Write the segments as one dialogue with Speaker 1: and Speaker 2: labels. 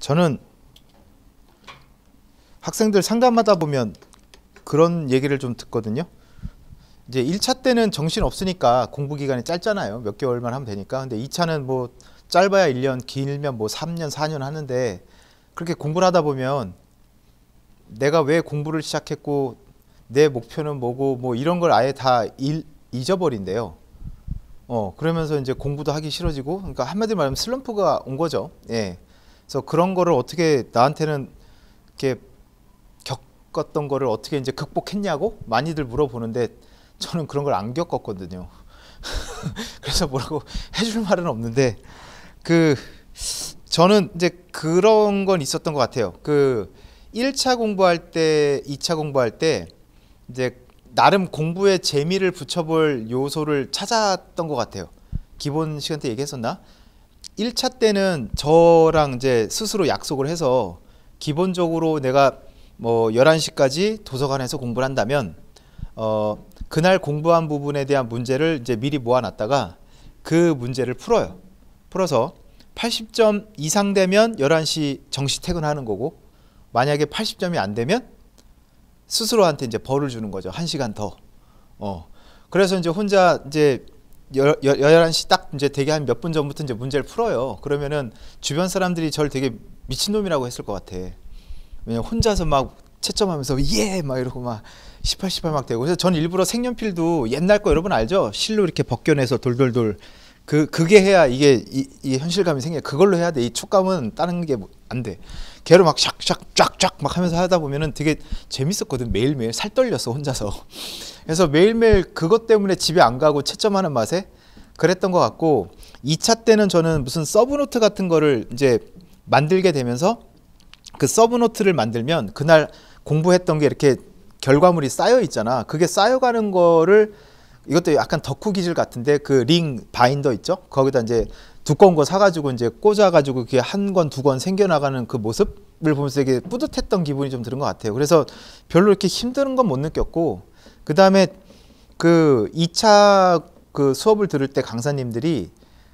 Speaker 1: 저는 학생들 상담하다 보면 그런 얘기를 좀 듣거든요. 이제 1차 때는 정신 없으니까 공부 기간이 짧잖아요. 몇 개월만 하면 되니까. 근데 2차는 뭐 짧아야 1년, 길면 뭐 3년, 4년 하는데 그렇게 공부를 하다 보면 내가 왜 공부를 시작했고 내 목표는 뭐고 뭐 이런 걸 아예 다 일, 잊어버린대요. 어, 그러면서 이제 공부도 하기 싫어지고 그러니까 한마디 말하면 슬럼프가 온 거죠. 예. 그래서 그런 거를 어떻게 나한테는 이렇게 겪었던 거를 어떻게 이제 극복했냐고 많이들 물어보는데 저는 그런 걸 안 겪었거든요. 그래서 뭐라고 해줄 말은 없는데 그 저는 이제 그런 건 있었던 것 같아요. 그 1차 공부할 때, 2차 공부할 때 이제 나름 공부에 재미를 붙여볼 요소를 찾았던 것 같아요. 기본 시간 때 얘기했었나? 1차 때는 저랑 이제 스스로 약속을 해서 기본적으로 내가 뭐1한 시까지 도서관에서 공부를 한다면 어 그날 공부한 부분에 대한 문제를 이제 미리 모아놨다가 그 문제를 풀어요. 풀어서 80점 이상 되면 11시 정시 퇴근하는 거고 만약에 80점이 안 되면 스스로한테 이제 벌을 주는 거죠. 1시간 더. 어. 그래서 이제 혼자 이제 열, 열, 11시 딱 이제 되게 한 몇 분 전부터 이제 문제를 풀어요. 그러면은 주변 사람들이 저를 되게 미친놈이라고 했을 것 같아. 왜냐 혼자서 막 채점하면서 예! 막 이러고 막 18, 18막 되고. 그래서 전 일부러 색연필도 옛날 거 여러분 알죠? 실로 이렇게 벗겨내서 돌돌돌 그 그게 해야 이게 이, 이 현실감이 생겨. 그걸로 해야 돼. 이 촉감은 다른 게안 뭐 돼. 걔를막 샥샥 쫙쫙 막 하면서 하다 보면은 되게 재밌었거든. 매일매일 살 떨렸어 혼자서. 그래서 매일매일 그것 때문에 집에 안 가고 채점하는 맛에 그랬던 것 같고 2차 때는 저는 무슨 서브노트 같은 거를 이제 만들게 되면서 그 서브노트를 만들면 그날 공부했던 게 이렇게 결과물이 쌓여 있잖아. 그게 쌓여가는 거를 이것도 약간 덕후 기질 같은데 그 링 바인더 있죠? 거기다 이제 두꺼운 거 사가지고 이제 꽂아가지고 그게 한 권 두권 권 생겨나가는 그 모습을 보면서 되게 뿌듯했던 기분이 좀 드는 것 같아요. 그래서 별로 이렇게 힘든 건 못 느꼈고 그 다음에 그 2차 그 수업을 들을 때 강사님들이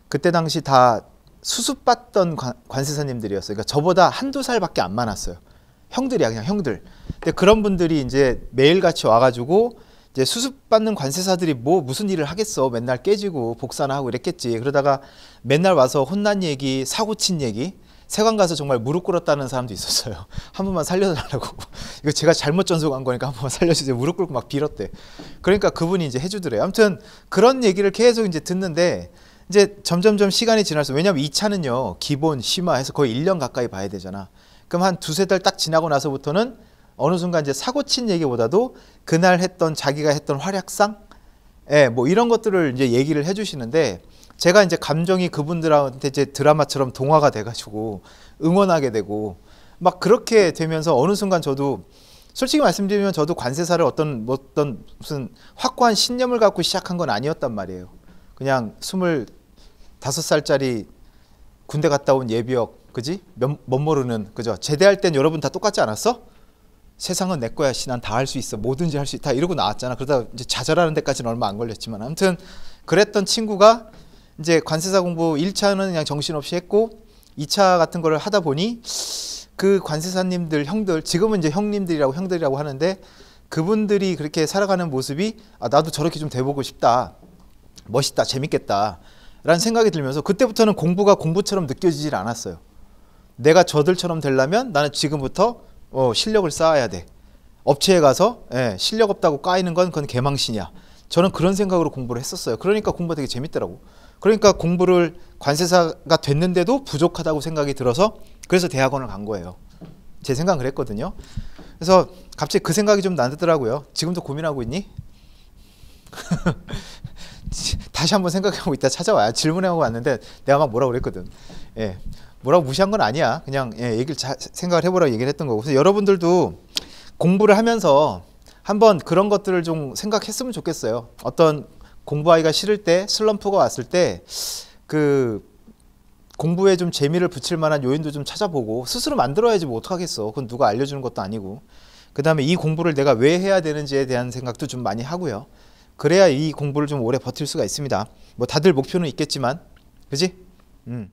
Speaker 1: 그때 당시 다 수습받던 관, 세사님들이었어요 그러니까 저보다 한두 살밖에 안 많았어요. 형들이야 그냥 형들. 근데 그런 분들이 이제 매일같이 와가지고 이제 수습받는 관세사들이 뭐 무슨 일을 하겠어 맨날 깨지고 복사나 하고 이랬겠지 그러다가 맨날 와서 혼난 얘기 사고 친 얘기 세관 가서 정말 무릎 꿇었다는 사람도 있었어요 한 번만 살려달라고 이거 제가 잘못 전속한 거니까 한 번만 살려주세요 무릎 꿇고 막 빌었대 그러니까 그분이 이제 해주더래요 아무튼 그런 얘기를 계속 이제 듣는데 이제 점점점 시간이 지나서 왜냐하면 2 차는요 기본 심화해서 거의 1년 가까이 봐야 되잖아 그럼 한 두세 달 딱 지나고 나서부터는 어느 순간 이제 사고 친 얘기보다도 그날 했던 자기가 했던 활약상 예, 뭐 이런 것들을 이제 얘기를 해 주시는데 제가 이제 감정이 그분들한테 이제 드라마처럼 동화가 돼 가지고 응원하게 되고 막 그렇게 되면서 어느 순간 저도 솔직히 말씀드리면 저도 관세사를 어떤 뭐 어떤 무슨 확고한 신념을 갖고 시작한 건 아니었단 말이에요. 그냥 2 5 살짜리 군대 갔다 온 예비역 그지? 멋모르는 그죠? 제대할 땐 여러분 다 똑같지 않았어? 세상은 내 거야 신난다 할 수 있어 뭐든지 할 수 있다 이러고 나왔잖아 그러다 이제 좌절하는 데까지는 얼마 안 걸렸지만 아무튼 그랬던 친구가 이제 관세사 공부 1차는 그냥 정신없이 했고 2차 같은 거를 하다 보니 그 관세사님들 형들 지금은 이제 형님들이라고 형들이라고 하는데 그분들이 그렇게 살아가는 모습이 아 나도 저렇게 좀 돼보고 싶다 멋있다 재밌겠다 라는 생각이 들면서 그때부터는 공부가 공부처럼 느껴지질 않았어요 내가 저들처럼 되려면 나는 지금부터 어, 실력을 쌓아야 돼. 업체에 가서 예, 실력 없다고 까이는 건 그건 개망신이야. 저는 그런 생각으로 공부를 했었어요. 그러니까 공부가 되게 재밌더라고. 그러니까 공부를 관세사가 됐는데도 부족하다고 생각이 들어서 그래서 대학원을 간 거예요. 제생각을 그랬거든요. 그래서 갑자기 그 생각이 좀 나더라고요. 지금도 고민하고 있니? 다시 한번 생각하고 있다 찾아와요. 질문하고 왔는데 내가 막 뭐라 고 그랬거든. 예. 뭐라고 무시한 건 아니야. 그냥 예, 얘기를 잘 생각을 해보라고 얘기를 했던 거고. 그래서 여러분들도 공부를 하면서 한번 그런 것들을 좀 생각했으면 좋겠어요. 어떤 공부하기가 싫을 때 슬럼프가 왔을 때 그 공부에 좀 재미를 붙일 만한 요인도 좀 찾아보고 스스로 만들어야지 뭐 어떡하겠어. 그건 누가 알려주는 것도 아니고. 그 다음에 이 공부를 내가 왜 해야 되는지에 대한 생각도 좀 많이 하고요. 그래야 이 공부를 좀 오래 버틸 수가 있습니다. 뭐 다들 목표는 있겠지만, 그지? 음.